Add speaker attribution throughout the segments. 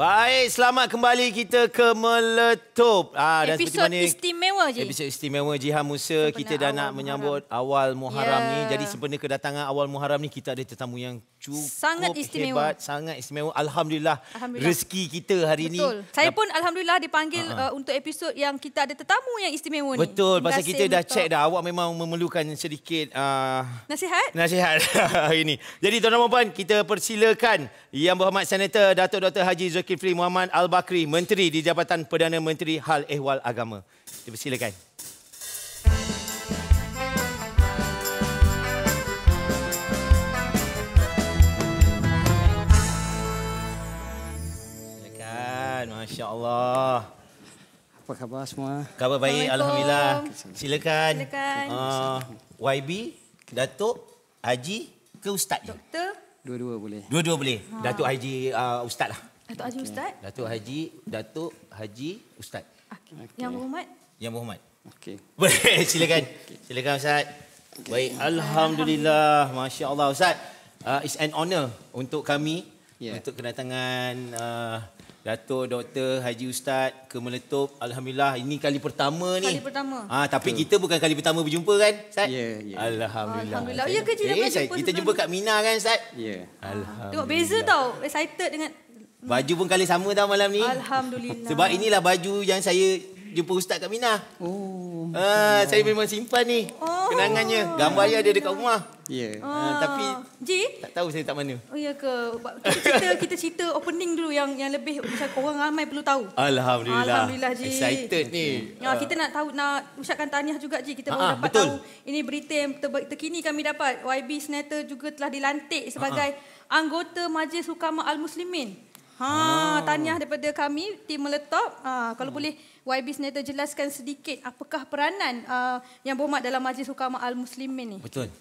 Speaker 1: Baik, selamat kembali kita ke Meletup. Ah, dan Episod sempena, istimewa je. Episod istimewa Jihan Musa. Sempena kita dah nak Muharram. menyambut awal Muharram yeah. ni. Ya. Jadi sempena kedatangan awal Muharram ni, kita ada tetamu yang cukup sangat istimewa. hebat. Sangat istimewa. Alhamdulillah, Alhamdulillah. rezeki kita hari ni.
Speaker 2: Saya pun Alhamdulillah dipanggil ha, ha. uh, untuk episod yang kita ada tetamu yang istimewa ni. Betul, pasal kita dah cek dah.
Speaker 1: Awak memang memerlukan sedikit... Uh,
Speaker 2: nasihat? Nasihat
Speaker 1: hari ni. Jadi tuan-tuan dan kita persilakan Yang Berhormat Senator Datuk Dr. Haji Zulkifli Zulkifli Muhammad Al-Bakri, Menteri di Jabatan Perdana Menteri Hal Ehwal Agama. Dipersilakan. Silakan. Masya Allah. Apa khabar semua? Khabar baik, Alhamdulillah. Silakan. Silakan. Uh, ah, YB, Datuk, Haji ke Ustaz? Doktor. Dua-dua boleh. Dua-dua boleh. Ha. Datuk Haji uh, Ustaz lah. Datuk Haji okay. Ustaz. Datuk Haji, Datuk Haji Ustaz. Okay. Okay. Yang Muhammad. Yang Muhammad. Okey. Boleh silakan. Okay. Silakan Ustaz. Okay. Baik, alhamdulillah. Masya-Allah Ustaz. Uh, it's an honor untuk kami yeah. untuk kedatangan uh, Datuk Dr Haji Ustaz ke Meletup. Alhamdulillah ini kali pertama kali ni. Kali
Speaker 2: pertama. Ah
Speaker 1: ha, tapi True. kita bukan kali pertama berjumpa kan Ustaz? Ya, yeah, ya. Yeah. Alhamdulillah. Alhamdulillah. Oh, ya eh, kita jumpa? Kita jumpa kat Mina kan Ustaz? Ya. Yeah. Ah, alhamdulillah. Tengok beza
Speaker 2: tau. Excited dengan
Speaker 1: Baju pun kali sama dah malam ni.
Speaker 2: Alhamdulillah. Sebab
Speaker 1: inilah baju yang saya jumpa ustaz kat Minah. Oh. Ah, uh, saya memang simpan ni.
Speaker 2: Oh. Kenangannya. Gambar dia ada dekat
Speaker 1: rumah. Ya. Yeah. Uh, ah, uh, tapi Ji? Tak tahu saya tak mana.
Speaker 2: Oh ya ke? Kita cerita kita cerita opening dulu yang yang lebih macam orang ramai perlu tahu. Alhamdulillah. Alhamdulillah Ji. Excited
Speaker 1: ni. Ya, uh. kita nak
Speaker 2: tahu nak usahkan tahniah juga Ji kita baru ah, ah, dapat betul. tahu. Ini berita yang ter- terkini kami dapat. YB Senator juga telah dilantik sebagai ha anggota Majlis Hukama Al-Muslimin. Ha, ha. Ah. tanya daripada kami tim meletop. Ha, ah, kalau ha. boleh YB Senator jelaskan sedikit apakah peranan uh, yang berhormat dalam Majlis Ukama Al-Muslimin ni?
Speaker 3: Betul.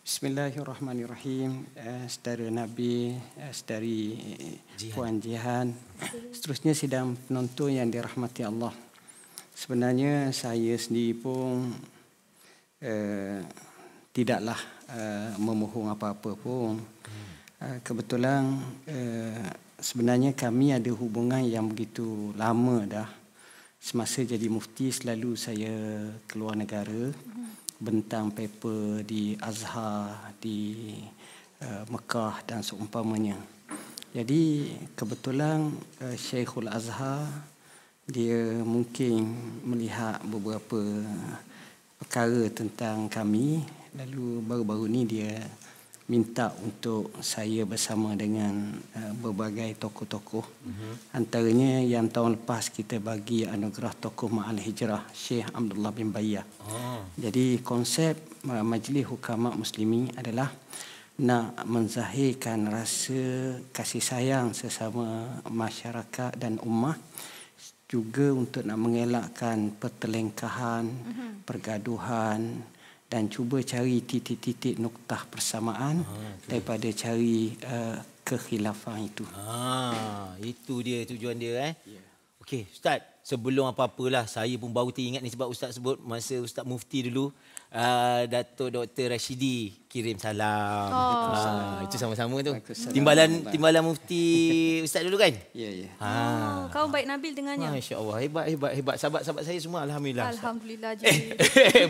Speaker 3: Bismillahirrahmanirrahim. Eh, saudara Nabi, eh, saudari eh, Jihan. Puan Jihan. Seterusnya sidang penonton yang dirahmati Allah. Sebenarnya saya sendiri pun eh, tidaklah eh, memohon apa-apa pun. Hmm. Eh, kebetulan eh, sebenarnya kami ada hubungan yang begitu lama dah. Semasa jadi mufti selalu saya keluar negara bentang paper di Azhar, di uh, Mekah dan seumpamanya. Jadi kebetulan uh, Syekhul Azhar dia mungkin melihat beberapa perkara tentang kami lalu baru-baru ni dia minta untuk saya bersama dengan uh, berbagai tokoh-tokoh uh-huh. antaranya yang tahun lepas kita bagi anugerah tokoh ma'al hijrah Syekh Abdullah bin Bayyah. Oh. Jadi konsep uh, Majlis Hukama Muslimi adalah nak menzahirkan rasa kasih sayang sesama masyarakat dan ummah juga untuk nak mengelakkan pertelengkahan, uh-huh. pergaduhan dan cuba cari titik-titik noktah persamaan ha, ah, okay. daripada cari uh, kekhilafan itu. Ha,
Speaker 1: itu dia tujuan dia eh. Yeah. Okey, Ustaz. Sebelum apa-apalah, saya pun baru teringat ni sebab Ustaz sebut masa Ustaz Mufti dulu. Uh, ah, Dato' Dr. Rashidi kirim salam. Oh. Uh, itu sama-sama tu. Timbalan timbalan Mufti Ustaz dulu kan? Ya, yeah, ya. Yeah. Uh. Oh,
Speaker 2: kau baik Nabil dengannya. Ah,
Speaker 1: Allah, hebat, hebat, hebat. Sahabat-sahabat saya semua, Alhamdulillah. Ustaz.
Speaker 2: Alhamdulillah, Jadi.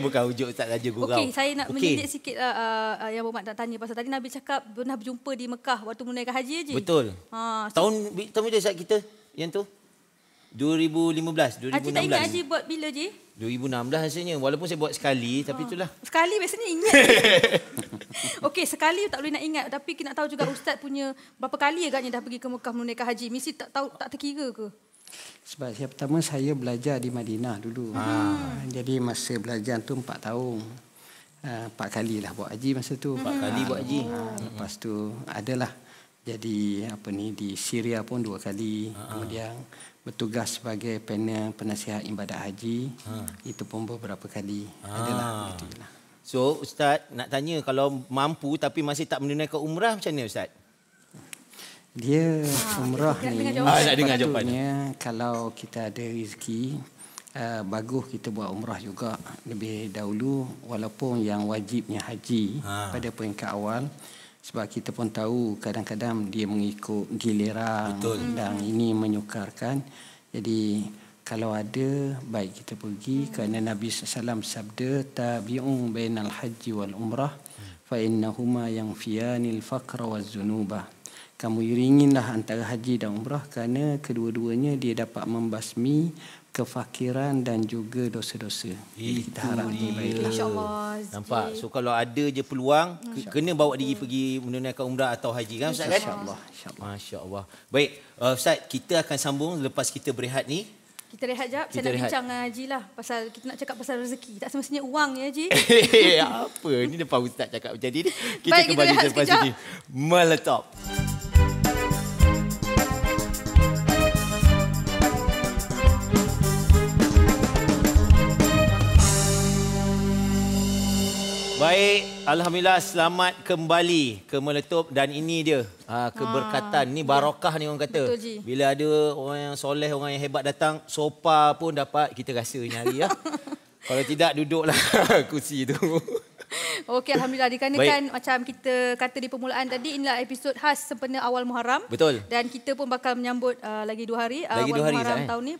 Speaker 1: Bukan ujuk Ustaz Raja Gurau. Okey, saya nak okay. menyedik
Speaker 2: sikit uh, uh, yang bermakna tanya. Pasal tadi Nabil cakap pernah berjumpa di Mekah waktu menaikkan haji, Haji. Betul.
Speaker 1: Ha, so, tahun, tahun bila Ustaz kita? Yang tu? 2015, 2016. Haji tak ingat Haji
Speaker 2: buat bila je?
Speaker 1: 2016 rasanya. Walaupun saya buat sekali, tapi ah. itulah.
Speaker 2: Sekali biasanya ingat. Okey, sekali tak boleh nak ingat. Tapi kita nak tahu juga Ustaz punya berapa kali agaknya dah pergi ke Mekah menunaikan haji. Mesti tak tahu tak terkira ke?
Speaker 3: Sebab saya pertama saya belajar di Madinah dulu. Ha. Jadi masa belajar tu empat tahun. Empat kali lah buat haji masa tu. Empat hmm. kali buat haji. Ha. lepas tu lah. jadi apa ni di Syria pun dua kali. Ha. Kemudian bertugas sebagai panel penasihat ibadat haji ha. itu pun beberapa kali ha. Ah. adalah
Speaker 1: lah. so ustaz nak tanya kalau mampu tapi masih tak menunaikan umrah macam mana ustaz
Speaker 3: dia ah, umrah ha, ni nak dengar jawapannya ah, kalau kita ada rezeki Uh, bagus kita buat umrah juga lebih dahulu walaupun yang wajibnya haji ha. pada peringkat awal sebab kita pun tahu kadang-kadang dia mengikut giliran Betul. dan hmm. ini menyukarkan jadi kalau ada baik kita pergi hmm. kerana Nabi Sallam sabda tabi'un bainal haji wal umrah hmm. fa innahuma yang fianil faqra waz zunuba kamu iringinlah antara haji dan umrah kerana kedua-duanya dia dapat membasmi kefakiran dan juga dosa-dosa. Kita
Speaker 1: harap dia baiklah. Nampak. So kalau ada je peluang kena bawa diri pergi menunaikan umrah atau haji kan ustaz kan? Insya-Allah. Masya-Allah. Baik, uh, ustaz kita akan sambung lepas kita berehat ni.
Speaker 2: Kita rehat jap. Kita saya nak bincang dengan Haji lah. Pasal kita nak cakap pasal rezeki. Tak semestinya uang ya Haji. Eh,
Speaker 1: apa? Ini depan Ustaz cakap macam ni. Kita Baik, kembali selepas sekejap. ini. Meletop. Meletop. Alhamdulillah selamat kembali ke Meletup dan ini dia ha, keberkatan. Ini ah. barokah ni orang kata. Betul, Bila ada orang yang soleh, orang yang hebat datang, sopa pun dapat kita rasa nyari. Ya. Kalau tidak duduklah kursi itu.
Speaker 2: Okey alhamdulillah dikarenakan Baik. macam kita kata di permulaan tadi inilah episod khas sempena awal Muharram. Betul. Dan kita pun bakal menyambut uh, lagi dua hari lagi awal dua hari Muharram sah, eh? tahun ni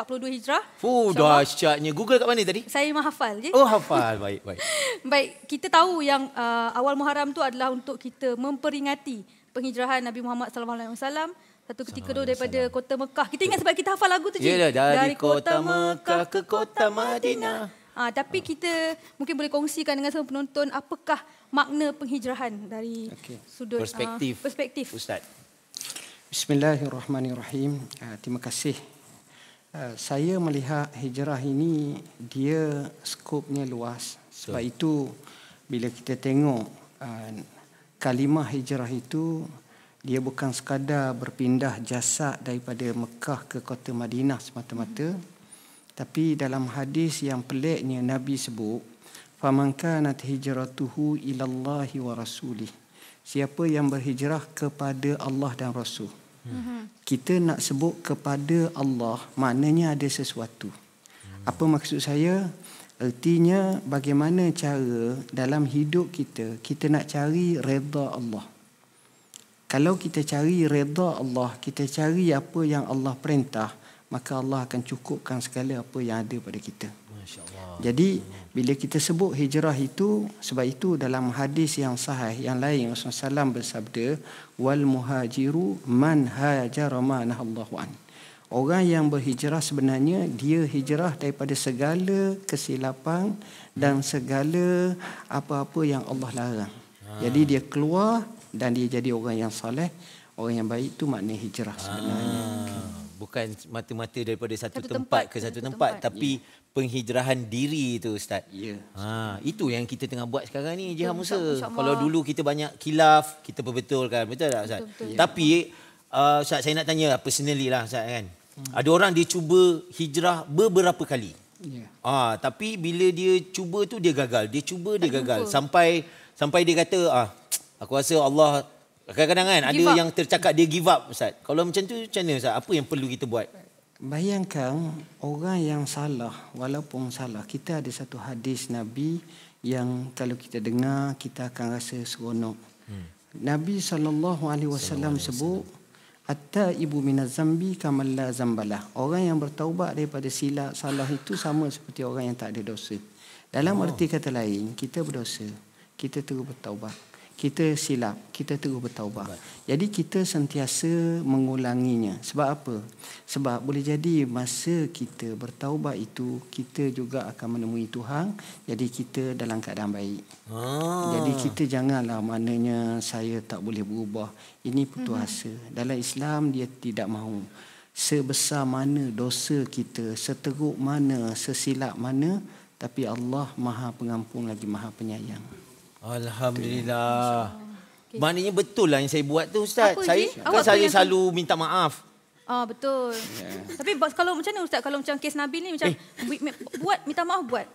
Speaker 2: 1442 hmm. Hijrah.
Speaker 1: Fuh dah dahsyatnya. Google kat mana tadi? Saya
Speaker 2: menghafal je. Oh hafal. Baik, baik. baik, kita tahu yang uh, awal Muharram tu adalah untuk kita memperingati penghijrahan Nabi Muhammad sallallahu alaihi wasallam satu ketika tu daripada kota Mekah. Kita ingat sebab kita hafal lagu tu je. Yalah, dari, dari kota, kota
Speaker 1: Mekah ke kota Madinah.
Speaker 2: Ah tapi uh. kita mungkin boleh kongsikan dengan semua penonton apakah makna penghijrahan dari okay.
Speaker 3: sudut ah, perspektif, uh,
Speaker 2: perspektif ustaz.
Speaker 3: Bismillahirrahmanirrahim. Uh, terima kasih. Uh, saya melihat hijrah ini dia skopnya luas. Sebab so. itu bila kita tengok uh, kalimah hijrah itu dia bukan sekadar berpindah jasad daripada Mekah ke kota Madinah semata-mata. mm tapi dalam hadis yang peliknya Nabi sebut, "Faman kanat hijratuhu ila Allah wa rasulih." Siapa yang berhijrah kepada Allah dan Rasul. Hmm. Kita nak sebut kepada Allah, maknanya ada sesuatu. Hmm. Apa maksud saya? Artinya bagaimana cara dalam hidup kita kita nak cari redha Allah. Kalau kita cari redha Allah, kita cari apa yang Allah perintah, maka Allah akan cukupkan segala apa yang ada pada kita. Jadi bila kita sebut hijrah itu sebab itu dalam hadis yang sahih yang lain Rasulullah SAW bersabda wal muhajiru man hajara ma nahallahu an. Orang yang berhijrah sebenarnya dia hijrah daripada segala kesilapan dan segala apa-apa yang Allah larang. Ha. Jadi dia keluar dan dia jadi orang yang soleh, orang yang baik itu makna hijrah sebenarnya. Okay.
Speaker 1: Ah bukan mata-mata daripada satu, satu tempat, tempat ke satu tempat, tempat. tapi yeah. penghijrahan diri itu ustaz. Ya. Yeah. Ha itu yang kita tengah buat sekarang ni Jihan Musa. Kalau dulu kita banyak kilaf, kita perbetulkan, betul tak ustaz? Betul-betul. Tapi uh, ustaz saya nak tanya personally lah ustaz kan. Hmm. Ada orang dia cuba hijrah beberapa kali. Ya. Yeah. Ha tapi bila dia cuba tu dia gagal. Dia cuba dia gagal jumpa. sampai sampai dia kata ah aku rasa Allah Kadang-kadang kan ada yang tercakap dia give up Ustaz. Kalau macam tu macam mana Ustaz? Apa yang perlu kita buat?
Speaker 3: Bayangkan orang yang salah walaupun salah. Kita ada satu hadis Nabi yang kalau kita dengar kita akan rasa seronok. Hmm. Nabi saw. alaihi wasallam sebut Atta ibu minazambi kamalla zambalah. Orang yang bertaubat daripada silap salah itu sama seperti orang yang tak ada dosa. Dalam oh. erti kata lain, kita berdosa. Kita terus bertaubat kita silap, kita terus bertaubat. Jadi kita sentiasa mengulanginya. Sebab apa? Sebab boleh jadi masa kita bertaubat itu kita juga akan menemui Tuhan. Jadi kita dalam keadaan baik. Ah. Jadi kita janganlah maknanya saya tak boleh berubah. Ini putuasa. Mm-hmm. Dalam Islam dia tidak mahu sebesar mana dosa kita, seteruk mana, sesilap mana, tapi
Speaker 1: Allah Maha Pengampun lagi Maha Penyayang. Alhamdulillah. Okay. Maknanya betul lah yang saya buat tu Ustaz. Apa saya, Kan apa saya selalu yang... minta maaf.
Speaker 2: Ah betul.
Speaker 1: Yeah.
Speaker 2: Tapi kalau macam mana Ustaz? Kalau macam kes Nabi ni macam eh. buat minta maaf buat.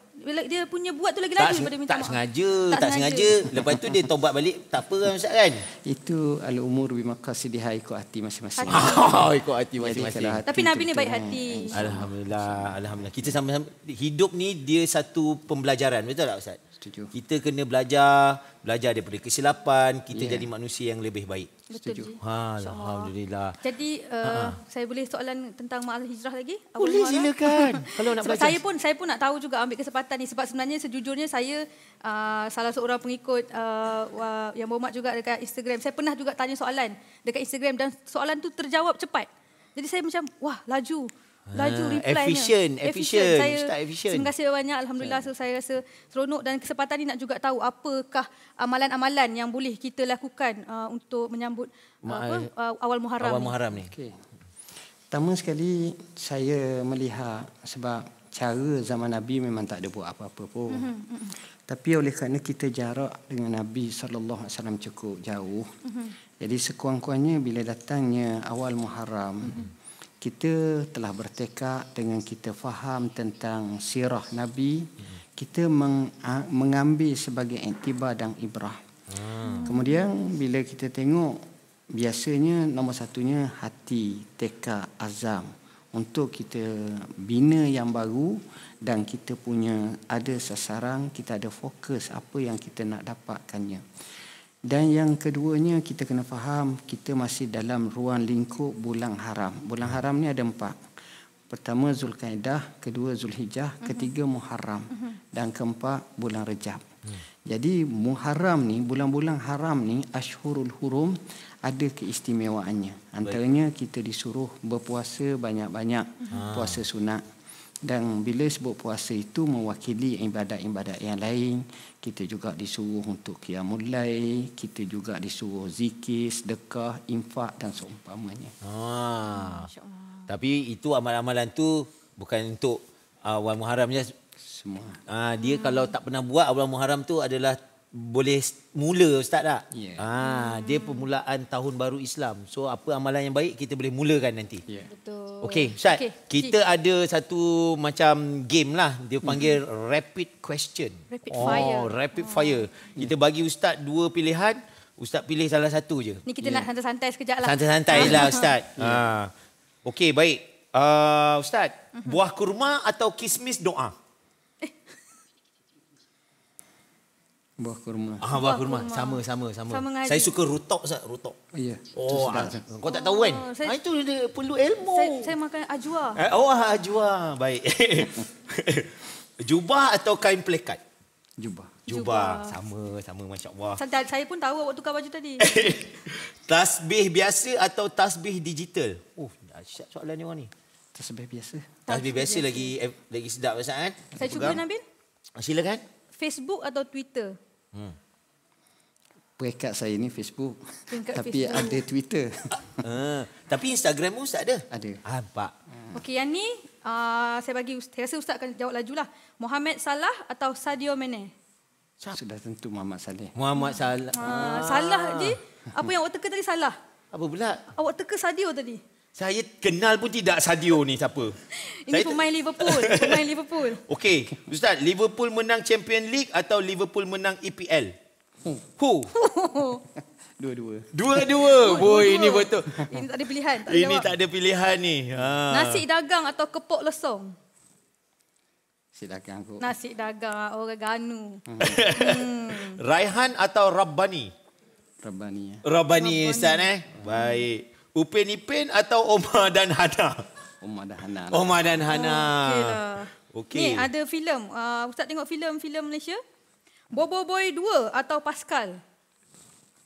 Speaker 2: Dia punya buat tu lagi-lagi daripada minta maaf. Tak
Speaker 1: sengaja, tak, tak sengaja. sengaja. Lepas tu dia taubat balik, tak apa kan Ustaz kan? Itu al-umur bimakasih diha ikut hati masing-masing. Hati. ikut hati masing-masing. Hati
Speaker 2: Tapi Nabi ni baik hati.
Speaker 1: Alhamdulillah, Alhamdulillah. Kita sama-sama, hidup ni dia satu pembelajaran. Betul tak Ustaz? Setuju. Kita kena belajar, belajar daripada kesilapan, kita yeah. jadi manusia yang lebih baik. Setuju. Ha, alhamdulillah.
Speaker 2: Jadi uh, ha, ha. saya boleh soalan tentang makna hijrah lagi? Boleh Abang silakan. Kalau nak belajar. Saya pun saya pun nak tahu juga ambil kesempatan ni sebab sebenarnya sejujurnya saya uh, salah seorang pengikut uh, yang berhormat juga dekat Instagram. Saya pernah juga tanya soalan dekat Instagram dan soalan tu terjawab cepat. Jadi saya macam wah laju laju ha, ah, reply efficient, efficient efficient saya efficient. terima kasih banyak alhamdulillah so, saya rasa seronok dan kesempatan ini nak juga tahu apakah amalan-amalan yang boleh kita lakukan uh, untuk menyambut uh,
Speaker 3: Ma- apa uh,
Speaker 2: awal Muharram awal Muharram ni, ni.
Speaker 3: okey sekali saya melihat sebab cara zaman nabi memang tak ada buat apa-apa pun mm-hmm. tapi oleh kerana kita jarak dengan nabi sallallahu alaihi wasallam cukup jauh mm-hmm. jadi sekurang-kurangnya bila datangnya awal Muharram mm-hmm kita telah bertekad dengan kita faham tentang sirah nabi kita meng, mengambil sebagai intibar dan ibrah hmm. kemudian bila kita tengok biasanya nombor satunya hati tekad azam untuk kita bina yang baru dan kita punya ada sasaran kita ada fokus apa yang kita nak dapatkannya dan yang keduanya kita kena faham kita masih dalam ruang lingkup bulan haram. Bulan haram ni ada empat. Pertama Zulkaidah, kedua Zulhijjah, mhm. ketiga Muharram mhm. dan keempat bulan Rejab. Hmm. Jadi Muharram ni, bulan-bulan haram ni Ashhurul Hurum ada keistimewaannya. Antaranya kita disuruh berpuasa banyak-banyak, ah. puasa sunat dan bila sebut puasa itu mewakili ibadat-ibadat yang lain kita juga disuruh untuk qiyamul lail kita juga disuruh zikir sedekah infak dan seumpamanya
Speaker 1: ha tapi itu amalan-amalan tu bukan untuk ah, awal uh, muharram je semua uh, dia hmm. kalau tak pernah buat awal muharram tu adalah boleh mula ustaz tak? Yeah. Ha, hmm. dia permulaan tahun baru Islam. So apa amalan yang baik kita boleh mulakan nanti. Yeah. Betul. Okey, ustaz. Okay. Kita okay. ada satu macam game lah. Dia panggil hmm rapid question. Rapid oh, fire. rapid ah. fire. Kita bagi ustaz dua pilihan, ustaz pilih salah satu je.
Speaker 2: Ni kita yeah. nak santai-santai sekejap lah. Santai-santai ah. lah ustaz.
Speaker 1: Ha. Okey, baik. Uh, ustaz, mhm. buah kurma atau kismis doa? Eh, Buah kurma. Ah, buah, buah kurma. kurma. Sama, sama, sama. sama saya suka rutok, Ustaz. Rutok. Ya. Oh, ah, kau tak tahu oh, kan? Oh, ah, itu dia perlu ilmu. Saya, saya
Speaker 2: makan ajwa. Eh, oh,
Speaker 1: ah, ajwa. Baik. Jubah atau kain plekat? Jubah. Jubah. Sama, sama. Masya Allah.
Speaker 2: Saya, saya pun tahu awak tukar baju tadi.
Speaker 1: tasbih biasa atau tasbih digital? Oh, dahsyat soalan orang ni. Tasbih biasa. Tasbih biasa, biasa. lagi eh, lagi sedap, Ustaz. Kan? Saya cuba, nak Nabil. Ah, silakan.
Speaker 2: Facebook atau Twitter?
Speaker 1: Hmm. Perikat saya ni Facebook.
Speaker 2: Tingkat tapi Facebook. ada
Speaker 1: Twitter. uh, tapi Instagram Ustaz ada? Ada. Ah, nampak.
Speaker 2: Ah, Okey, yang ni uh, saya bagi Ustaz. Saya rasa Ustaz akan jawab lajulah. Muhammad Salah atau Sadio Mane?
Speaker 1: Sudah tentu Muhammad Salah. Muhammad Salah. Uh, ah. Salah je. Apa yang awak teka tadi salah? Apa pula? Awak teka Sadio tadi. Saya kenal pun tidak Sadio ni siapa. Ini saya pemain Liverpool. pemain Liverpool. Okey. Ustaz, Liverpool menang Champion League atau Liverpool menang EPL? Who? Who? Dua-dua. Dua-dua. Oh, dua ini betul. Ini
Speaker 2: tak ada pilihan. Tak ini jawab. tak
Speaker 1: ada pilihan ni. Ha. Nasi
Speaker 2: dagang atau kepok lesong?
Speaker 1: Nasi dagang. Kok.
Speaker 2: Nasi dagang. Orang ganu.
Speaker 1: hmm. hmm. Raihan atau Rabbani? Rabbani. Ya. Rabbani, Rabbani. Ustaz. Eh? Baik. Upin Ipin atau Oma dan Hana? Oma dan Hana. Lah. Oma dan Hana. Oh, okay, lah. okay. Ni
Speaker 2: ada filem. Uh, Ustaz tengok filem filem Malaysia. Bobo Boy 2 atau Pascal?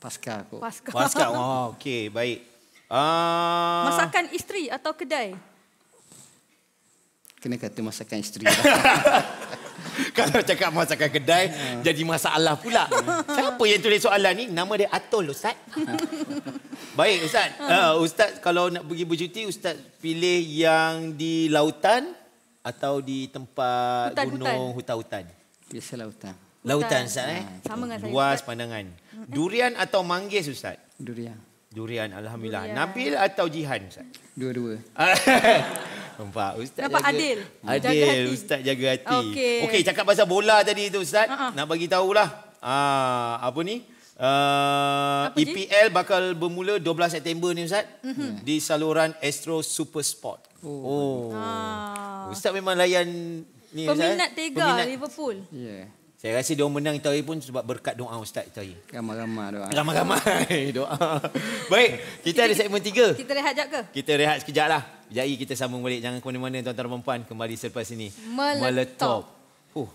Speaker 1: Pascal aku. Pascal. Pascal. Oh, okey, baik. Uh...
Speaker 2: Masakan isteri atau kedai?
Speaker 1: Kena
Speaker 3: kata masakan
Speaker 1: isteri. Kalau cakap masakan kedai, yeah. Hmm. jadi masalah pula. Hmm. Siapa yang tulis soalan ni? Nama dia Atul Ustaz. Baik Ustaz. Uh, Ustaz kalau nak pergi bercuti, Ustaz pilih yang di lautan atau di tempat hutan, gunung, hutan-hutan? Biasa lautan. Lautan Ustaz eh? Ah, sama dengan saya. Luas pandangan. Durian atau manggis Ustaz? Durian. Durian, Alhamdulillah. Durian. Nabil atau Jihan Ustaz? Dua-dua. Nampak ustaz Nampak jaga adil. Adil jaga ustaz jaga hati. Okey. Okey cakap pasal bola tadi tu ustaz. Uh-huh. Nak bagi tahulah. Ah uh, apa ni? Uh, apa EPL je? bakal bermula 12 September ni ustaz uh-huh. di saluran Astro Super Sport. Oh. oh.
Speaker 2: Ah.
Speaker 1: Ustaz memang layan ni ustaz. Peminat tega Peminat. Liverpool. Ya. Yeah. Saya rasa dia menang itu hari pun sebab berkat doa Ustaz itu hari. Ramai-ramai doa. Ramai-ramai doa. Baik, kita, kita ada segmen tiga. Kita rehat sekejap ke? Kita rehat sekejap lah. Jadi kita sambung balik. Jangan ke mana-mana tuan-tuan dan perempuan. Kembali selepas ini. Meletop. Meletop. Huh,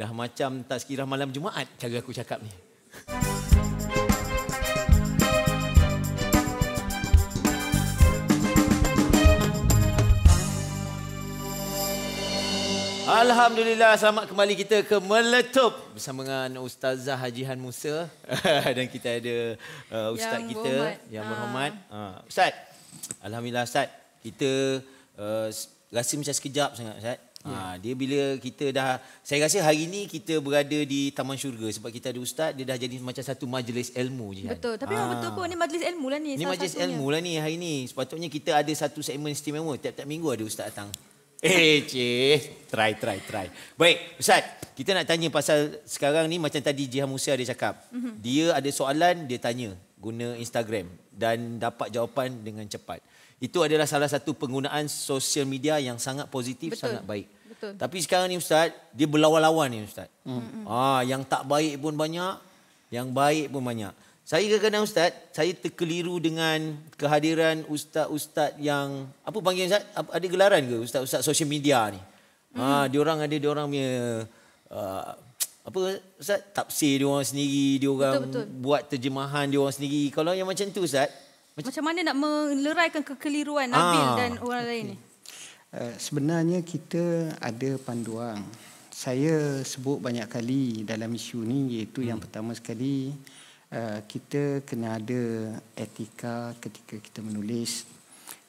Speaker 1: dah macam tak sekirah malam Jumaat cara aku cakap ni. Alhamdulillah selamat kembali kita ke Meletup bersama dengan Ustazah Haji Han Musa dan kita ada uh, ustaz yang kita berhormat. yang ah. berhormat. Ha. Uh, ustaz. Alhamdulillah ustaz. Kita uh, rasa macam sekejap sangat ustaz. Ha ya. yeah. dia bila kita dah saya rasa hari ini kita berada di taman syurga sebab kita ada ustaz dia dah jadi macam satu majlis ilmu je kan. Betul. Tapi memang ah. betul pun ini
Speaker 2: majlis ilmu lah ni. Ini majlis ilmu
Speaker 1: lah ni hari ini. Sepatutnya kita ada satu segmen istimewa tiap-tiap minggu ada ustaz datang. Eh, cik. Try, try, try. Baik, Ustaz. Kita nak tanya pasal sekarang ni macam tadi Jihan Musa dia cakap. Mm-hmm. Dia ada soalan, dia tanya guna Instagram. Dan dapat jawapan dengan cepat. Itu adalah salah satu penggunaan sosial media yang sangat positif, Betul. sangat baik. Betul. Tapi sekarang ni Ustaz, dia berlawan-lawan ni Ustaz. Mm-hmm. Ah, yang tak baik pun banyak, yang baik pun banyak. Saya kadang-kadang Ustaz, saya terkeliru dengan kehadiran Ustaz-Ustaz yang, apa panggil Ustaz? Ada gelaran ke Ustaz-Ustaz social media ni? Ha, hmm. Ha, diorang ada orang punya, uh, apa Ustaz? Tafsir orang sendiri, orang betul, betul. buat terjemahan orang sendiri. Kalau yang macam tu Ustaz?
Speaker 2: Macam, macam mana nak meleraikan kekeliruan ah, Nabil ha, dan orang okay. lain ni?
Speaker 3: Uh, sebenarnya kita ada panduan. Saya sebut banyak kali dalam isu ni iaitu hmm. yang pertama sekali... Eh, kita kena ada etika ketika kita menulis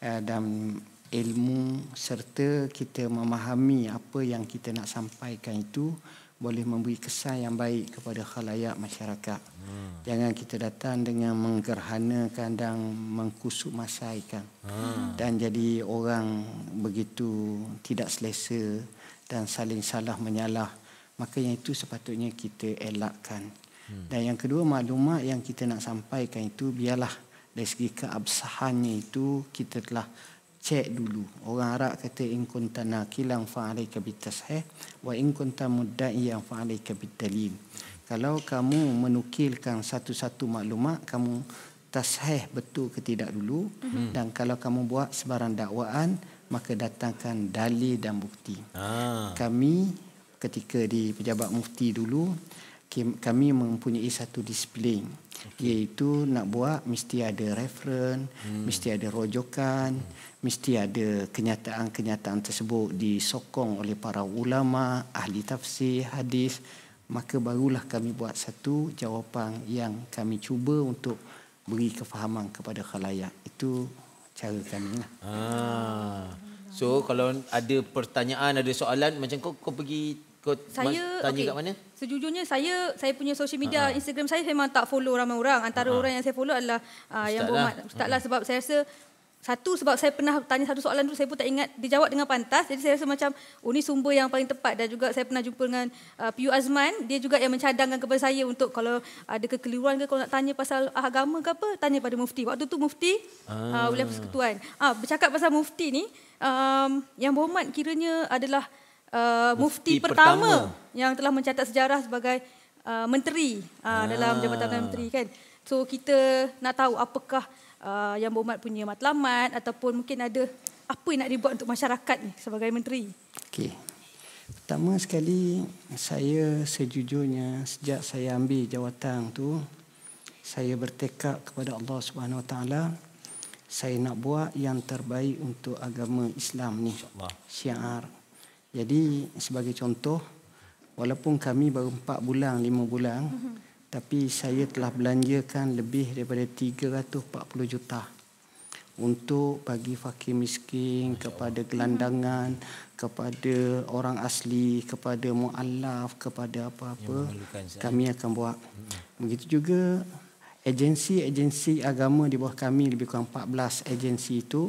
Speaker 3: uh, dan ilmu serta kita memahami apa yang kita nak sampaikan itu boleh memberi kesan yang baik kepada khalayak masyarakat. Hmm. Jangan kita datang dengan menggerhanakan dan mengkusuk masaikan. Hmm. Dan jadi orang begitu tidak selesa dan saling salah menyalah. Maka yang itu sepatutnya kita elakkan. Hmm. Dan yang kedua maklumat yang kita nak sampaikan itu biarlah dari segi keabsahannya itu kita telah cek dulu. Orang Arab kata in kunta nakilan fa alayka bitashih wa in kunta mudda'iyan fa alayka bitdalil. Kalau kamu menukilkan satu-satu maklumat kamu tasheh betul ke tidak dulu mm-hmm. dan kalau kamu buat sebarang dakwaan maka datangkan dalil dan bukti. Ah. Kami ketika di pejabat mufti dulu kami mempunyai satu disiplin okay. iaitu nak buat mesti ada referen hmm. mesti ada rojokan hmm. mesti ada kenyataan-kenyataan tersebut disokong oleh para ulama ahli tafsir hadis maka barulah kami buat satu jawapan yang kami cuba untuk beri kefahaman kepada khalayak itu cara kami lah
Speaker 1: ah. so kalau ada pertanyaan ada soalan macam kau kau pergi kau saya, tanya okay. kat mana
Speaker 2: Sejujurnya saya saya punya social media uh-huh. Instagram saya memang tak follow ramai orang. Antara uh-huh. orang yang saya follow adalah uh, yang berhormat lah. ustazlah uh-huh. sebab saya rasa satu sebab saya pernah tanya satu soalan tu saya pun tak ingat dijawab dengan pantas jadi saya rasa macam oh, ini sumber yang paling tepat dan juga saya pernah jumpa dengan uh, ah, PU Azman dia juga yang mencadangkan kepada saya untuk kalau ada kekeliruan ke kalau nak tanya pasal ah, agama ke apa tanya pada mufti waktu tu mufti ah. uh, oleh persekutuan ah bercakap pasal mufti ni um, yang berhormat kiranya adalah Uh, mufti, mufti pertama, pertama yang telah mencatat sejarah sebagai uh, menteri uh, ah. dalam jabatan menteri kan. So kita nak tahu apakah uh, yang Bomat punya matlamat ataupun mungkin ada apa yang nak dibuat untuk masyarakat ni sebagai menteri.
Speaker 3: Okey. Pertama sekali saya sejujurnya sejak saya ambil jawatan tu saya bertekad kepada Allah Subhanahu Wa Taala saya nak buat yang terbaik untuk agama Islam ni. Syiar. Jadi sebagai contoh, walaupun kami baru 4 bulan, 5 bulan, mhm. tapi saya telah belanjakan lebih daripada 340 juta untuk bagi fakir miskin kepada gelandangan mhm. kepada orang asli kepada mualaf kepada apa-apa kami akan buat mhm. begitu juga agensi-agensi agama di bawah kami lebih kurang 14 agensi itu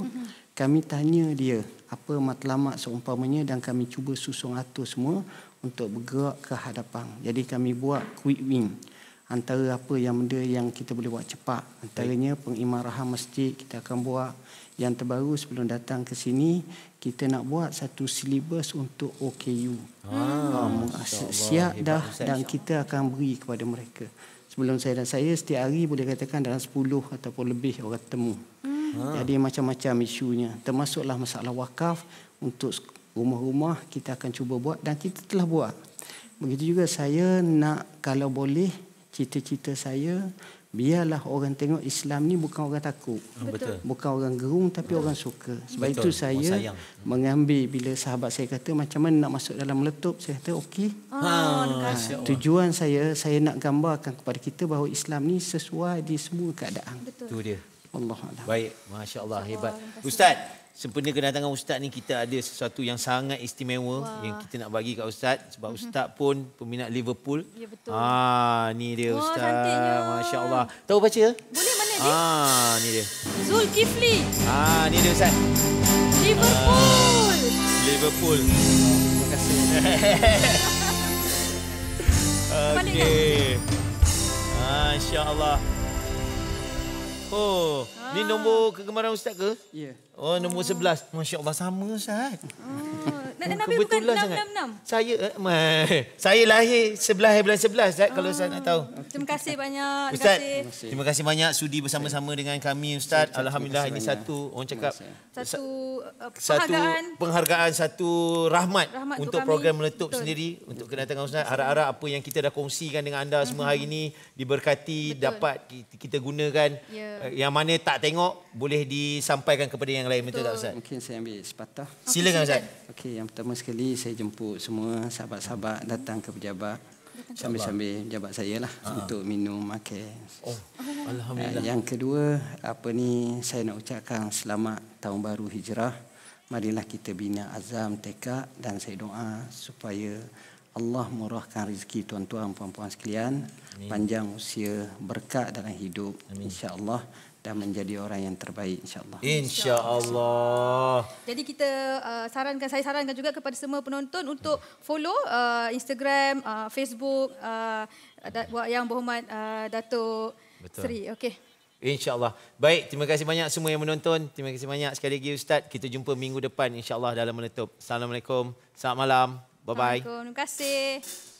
Speaker 3: kami tanya dia apa matlamat seumpamanya dan kami cuba susung atur semua untuk bergerak ke hadapan. Jadi kami buat quick win antara apa yang benda yang kita boleh buat cepat. Antaranya pengimarahan masjid kita akan buat. Yang terbaru sebelum datang ke sini, kita nak buat satu silibus untuk OKU. Hmm. Um, siap dah dan kita akan beri kepada mereka. Sebelum saya dan saya, setiap hari boleh katakan dalam 10 ataupun lebih orang temu. Hmm. Ha. Jadi macam-macam isunya termasuklah masalah wakaf untuk rumah-rumah kita akan cuba buat dan kita telah buat. Begitu juga saya nak kalau boleh cita-cita saya biarlah orang tengok Islam ni bukan orang takut. Ah, betul. Bukan orang gerung tapi Betul. orang suka. Sebab Betul. itu saya mengambil bila sahabat saya kata macam mana nak masuk dalam meletup saya kata okey. Ha, Tujuan saya saya nak gambarkan kepada kita bahawa Islam ni sesuai di semua keadaan. Betul. Itu
Speaker 1: dia. Allah Allah. Baik, masya Allah hebat. Ustaz, sempena kedatangan Ustaz ni kita ada sesuatu yang sangat istimewa Wah. yang kita nak bagi kat Ustaz sebab mhm. Ustaz pun peminat Liverpool. Ya betul. Ah, ni dia Wah, Ustaz. Cantiknya. Masya Allah. Tahu baca? Boleh mana dia? Ah, ni dia. Zulkifli. Ah, ni dia Ustaz. Liverpool. Ah, Liverpool. Terima kasih. Okey. Masya Allah. Oh, ha. ni ah. nombor kegemaran ustaz ke? Ya. Yeah. Oh nombor hmm. 11. Masya-Allah sama Ustaz.
Speaker 2: Hmm. Nak nak hmm,
Speaker 1: nabi bukan 666. Saya eh, saya lahir sebelah bulan 11 Ustaz kalau Ustaz nak tahu. Hmm.
Speaker 2: Terima kasih banyak Terima kasih. terima
Speaker 1: kasih banyak sudi bersama-sama dengan kami Ustaz. Saya, Alhamdulillah ini banyak. satu orang cakap eh,
Speaker 2: satu penghargaan satu
Speaker 1: penghargaan satu rahmat, rahmat untuk, untuk program meletup Betul. sendiri untuk kedatangan Ustaz. Harap-harap apa yang kita dah kongsikan dengan anda semua hari ini diberkati Betul. dapat kita gunakan. Yeah. Ya. Yang mana tak tengok boleh disampaikan kepada yang yang lain betul tak ustaz mungkin saya ambil sepatah
Speaker 3: silakan ustaz okey yang pertama sekali saya jemput semua sahabat-sahabat datang ke pejabat sambil-sambil pejabat saya lah ha. untuk minum makan oh alhamdulillah ah, yang kedua apa ni saya nak ucapkan selamat tahun baru hijrah marilah kita bina azam tekad dan saya doa supaya Allah murahkan rezeki tuan-tuan puan-puan sekalian Amin. panjang usia berkat dalam hidup insya-Allah dan menjadi orang yang terbaik insya-Allah.
Speaker 2: Insya-Allah. Jadi kita uh, sarankan saya sarankan juga kepada semua penonton untuk follow uh, Instagram, uh, Facebook uh, yang berhormat uh, Datuk Betul. Seri. Okey.
Speaker 1: InsyaAllah. Baik, terima kasih banyak semua yang menonton. Terima kasih banyak sekali lagi Ustaz. Kita jumpa minggu depan insyaAllah dalam menutup. Assalamualaikum. Selamat malam. Bye-bye.
Speaker 2: Terima kasih.